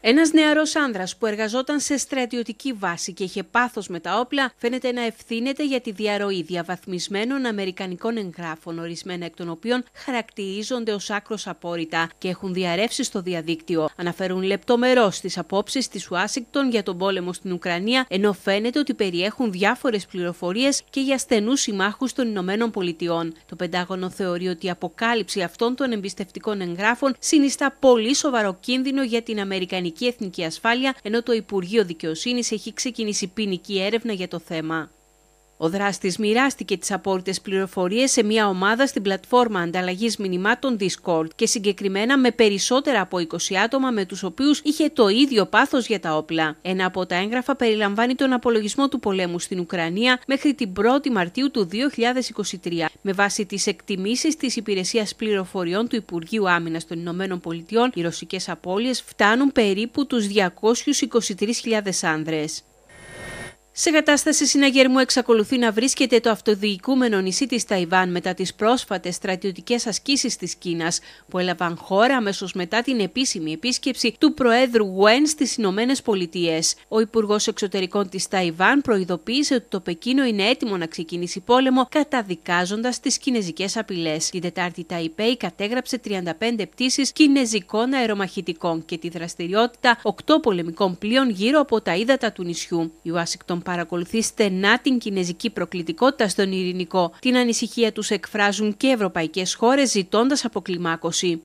Ένας νεαρός άνδρας που εργαζόταν σε στρατιωτική βάση και είχε πάθος με τα όπλα, φαίνεται να ευθύνεται για τη διαρροή διαβαθμισμένων Αμερικανικών εγγράφων, ορισμένα εκ των οποίων χαρακτηρίζονται ως άκρος απόρριτα και έχουν διαρρεύσει στο διαδίκτυο. Αναφέρουν λεπτομερώς τις απόψεις της Ουάσιγκτον για τον πόλεμο στην Ουκρανία, ενώ φαίνεται ότι περιέχουν διάφορες πληροφορίες και για στενούς συμμάχους των Ηνωμένων Πολιτειών. Το Πεντάγωνο θεωρεί ότι η αποκάλυψη αυτών των εμπιστευτικών εγγράφων συνιστά πολύ σοβαρό κίνδυνο για την Αμερικανική Βρετανική Εθνική Ασφάλεια, ενώ το Υπουργείο Δικαιοσύνης έχει ξεκινήσει ποινική έρευνα για το θέμα. Ο δράστης μοιράστηκε τις απόλυτες πληροφορίες σε μια ομάδα στην πλατφόρμα ανταλλαγής μηνυμάτων Discord και συγκεκριμένα με περισσότερα από 20 άτομα με τους οποίους είχε το ίδιο πάθος για τα όπλα. Ένα από τα έγγραφα περιλαμβάνει τον απολογισμό του πολέμου στην Ουκρανία μέχρι την 1η Μαρτίου του 2023 με βάση τις εκτιμήσεις της Υπηρεσίας Πληροφοριών του Υπουργείου Άμυνας των Ηνωμένων Πολιτειών οι ρωσικές απώλειες φτάνουν περίπου τους 223.000 άνδρες. Σε κατάσταση συναγερμού εξακολουθεί να βρίσκεται το αυτοδιοικούμενο νησί της Ταϊβάν μετά τις πρόσφατες στρατιωτικές ασκήσεις της Κίνας που έλαβαν χώρα αμέσως μετά την επίσημη επίσκεψη του Προέδρου Γουέν στις Ηνωμένες Πολιτείες. Ο Υπουργός Εξωτερικών της Ταϊβάν προειδοποίησε ότι το Πεκίνο είναι έτοιμο να ξεκινήσει πόλεμο καταδικάζοντας τις κινέζικες απειλές. Την Τετάρτη Ταϊπέη κατέγραψε 35 πτήσεις κινέζικων αερομαχητικών και τη δραστηριότητα 8 πολεμικών πλοίων γύρω από τα ύδατα του νησιού. Η παρακολουθεί στενά την κινέζικη προκλητικότητα στον ειρηνικό. Την ανησυχία τους εκφράζουν και ευρωπαϊκές χώρες ζητώντας αποκλιμάκωση.